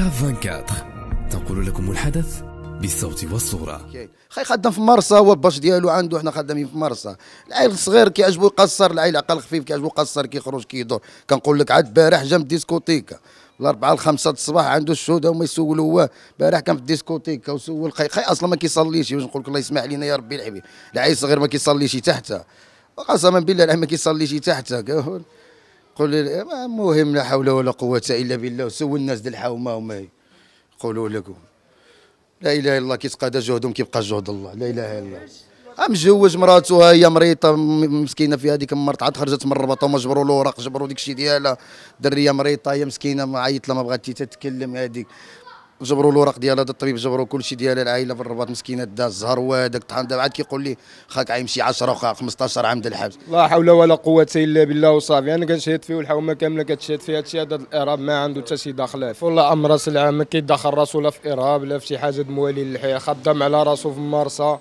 كاف 24 تنقل لكم الحدث بالصوت والصوره خاي خدام في مرسى هو الباش ديالو عنده حنا خدامين في مرسى العيل الصغير كيعجبو يقصر العيل عقل خفيف كيعجبو يقصر كيخرج كيدور كنقول لك عاد البارح جا من الديسكوتيكا الاربعه الخمسة الصباح عنده الشهود هما يسولوا هو البارح كان في الديسكوتيكا وسول خاي خي اصلا ما كيصليش باش نقول لك الله يسمح لينا يا ربي العبيد العيل الصغير ما كيصليش تحتها قسما بالله العيل ما كيصليش تحتها قول لي المهم لا حول ولا قوه الا بالله وسول الناس ديال الحومه وما يقولوا لك لا اله الا الله كيتقاد جهدهم كيبقى جهد الله لا اله الا الله مجوج مراته هي مريضه مسكينه في هذيك المرت عاد خرجت من الرباط هما جبروا الاوراق جبروا ديك الشيء ديالها دريه مريضه هي مسكينه ما عيط لها ما بغات تتكلم هذيك جبروا الوراق ديالها هذا الطبيب جبروا كل شيء ديال العائله في الرباط مسكينه دا الزهر وهذاك الطحان دابا عاد كيقول لي خاك عايم شي 10 وخا 15 عام ديال الحبس لا حول ولا قوه الا بالله وصافي انا كنشهد فيه والحومه كامله كتشهد فيه هادشي هذا الارهاب ما عنده حتى شي دخل والله امر راس العام ما كيدخل راسو لا في ارهاب لا في شي حاجه موالي للحياه خدام على راسو في المارسه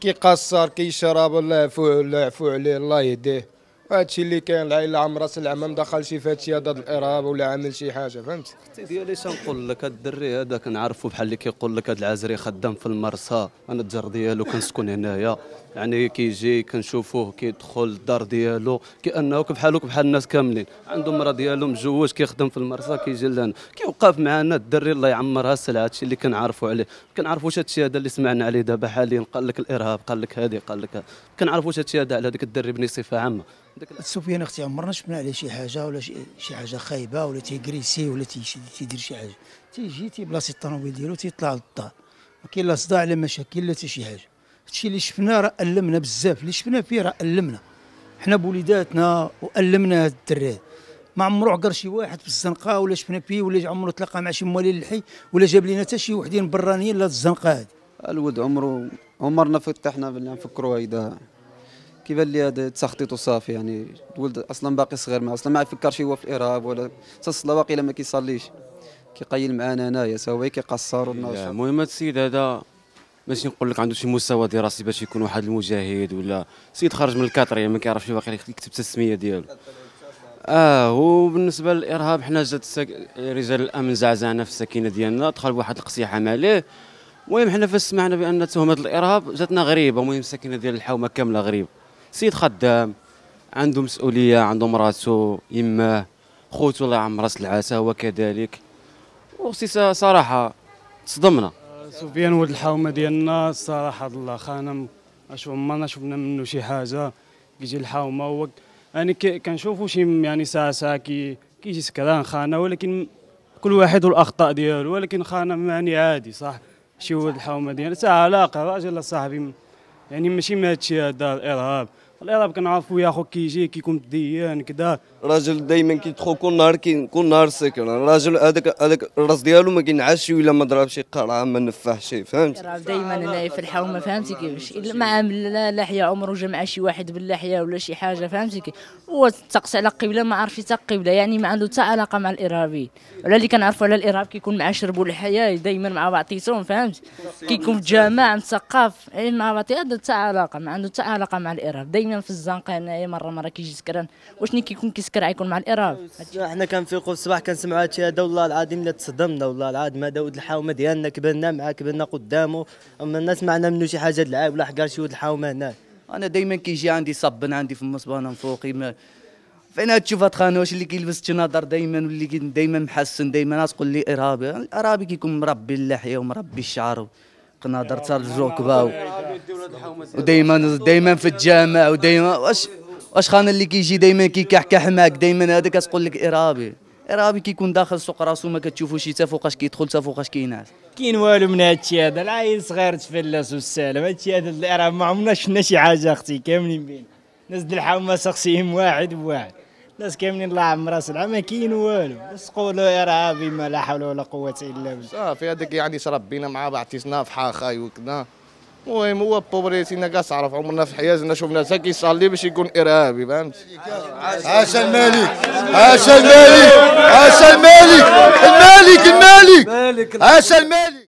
كيقصر كيشرب الله يعفو الله يعفو عليه الله يهديه هادشي اللي كاين العائله عمرها راس العمام دخل شي هادشي هذا الارهاب ولا عامل شي حاجه فهمت اختي ديالي شنقول لك الدري هذا كنعرفو بحال اللي كيقول لك هاد العازري خدام في المرسى انا الجار ديالو كنسكن هنايا يعني كيجي كنشوفوه كيدخل الدار ديالو كانه بحالو بحال الناس كاملين عنده مرا ديالو مزوج كيخدم في المرسى كيجي لنا كيوقف معنا الدري الله يعمرها السلعه هادشي اللي كنعرفوا عليه كنعرفوا واش هادشي هذا اللي سمعنا عليه دابا حاليا قال لك الارهاب قال لك هذه قال لك كنعرفوا واش هادشي هذا على هذاك الدري بصفه عامه سفيان اختي عمرنا شفنا عليه شي حاجه ولا شي, شي حاجه خايبه ولا تيكريسي ولا تيدير شي حاجه تيجي تيبلاصي الطوموبيل ديالو تيطلع للدار ما كاين لا صداع لا مشاكل لا حتى شي حاجه هادشي اللي شفناه راه ألمنا بزاف اللي شفناه فيه راه ألمنا حنا بوليداتنا وألمنا هاد الدراري ما عمرو عقر شي واحد في الزنقه ولا شفنا فيه ولا عمرو تلاقى مع شي موالي الحي ولا جاب لنا حتى شي وحدين برانيين لهاد الزنقه هادي الود عمرو عمرنا فتحنا نفكروا هيدا كيبان لي هذا تسخطيتو صافي يعني الولد اصلا باقي صغير ما اصلا ما يفكرش هو في الارهاب ولا تصلا باقي ما كيصليش كيقيل معانا انايا سواء كيقصر المهم هذا السيد هذا ماشي نقول لك عنده شي مستوى دراسي باش يكون واحد المجاهد ولا سيد خرج من الكاتريه ما كيعرفش واقيلا يكتب التسميه ديالو اه وبالنسبه للارهاب حنا جات سك... رجال الامن زعزعنا في السكينه ديالنا دخل بواحد القصيحه ماليه المهم حنا فاش سمعنا بان تهمه الارهاب جاتنا غريبه المهم السكينه ديال الحومه كامله غريبه سيد خدام عنده مسؤوليه عنده مراتو يماه خوتو الله يعمر راس العسى هو كذلك وسي صراحه صدمنا سفيان ولد الحومه ديالنا الصراحه الله خانم اش ما شفنا منه شي حاجه كيجي الحومه هو يعني كنشوفو شي يعني ساعه ساعه كي كيجي سكران خانه ولكن كل واحد والاخطاء ديالو ولكن خانا يعني عادي صح شي ولد الحومه ديالنا ساعه علاقه راجل صاحبي يعني ماشي ما هادشي هذا الارهاب والله راه نعرفو يا خو كي يجي كي يكون ديان كذا راجل دائما كي كيدخل كل نهار كي كل نهار ساكن الراجل هذاك هذاك الراس ديالو ما كينعش ولا ما ضربش قرعه ما شي فهمت راه دائما انا في الحومه فهمتي كيفاش ما عمل لا لحية عمره جمع شي واحد باللحيه ولا شي حاجه فهمتي وتقص على قبله ما عارف حتى قبله يعني ما عنده حتى علاقه مع الارهابيين ولا اللي كنعرفوا على الارهاب كيكون مع شرب الحياه دائما مع بعضيتهم فهمت كيكون في جماعة إيه، مثقف مع بعضي هذا حتى علاقه ما عنده حتى علاقه مع الارهاب دائما في الزنقه هنايا مره مره كيجي سكران واشني كيكون كيسكر غيكون مع الارهاب حنا كنفيقوا الصباح كنسمعوا هادشي هذا والله العظيم لا تصدمنا والله العظيم هذا ولد الحومه ديالنا كبرنا معاه كبرنا قدامه اما الناس معنا منه شي حاجه دلعاب ولا حكار شي ولد الحومه هناك انا دايما كيجي عندي صبن عندي في المصبانه من فوقي فين تشوفها تخانوش اللي كيلبس تنظر دايما واللي دايما محسن دايما تقول لي ارهابي الارهابي كيكون مربي اللحيه ومربي الشعر قناضر تاع كباو ودايما دايما في الجامع ودايما واش واش خان اللي كيجي دايما كيكحكح معاك دايما هذا كتقول لك ارهابي ارهابي كيكون داخل سوق راسو ما كتشوفوش حتى فوقاش كيدخل حتى فوقاش كينعس كاين والو من هادشي هذا العيل صغير تفلس والسلام هادشي هذا اللي راه ما عمرنا شفنا شي حاجه اختي كاملين بين الناس الحومه سقسيهم واحد بواحد الناس كاملين الله راس العام ما كاين والو بس قولوا ارهابي ما لا حول ولا قوه الا بالله صافي هذاك يعني شرب بينا مع بعض في حاخاي وكذا المهم هو سينا كاع عرف عمرنا في حياتنا شفنا حتى كيصلي باش يكون ارهابي فهمت عاش الملك عاش الملك عاش الملك الملك الملك عاش الملك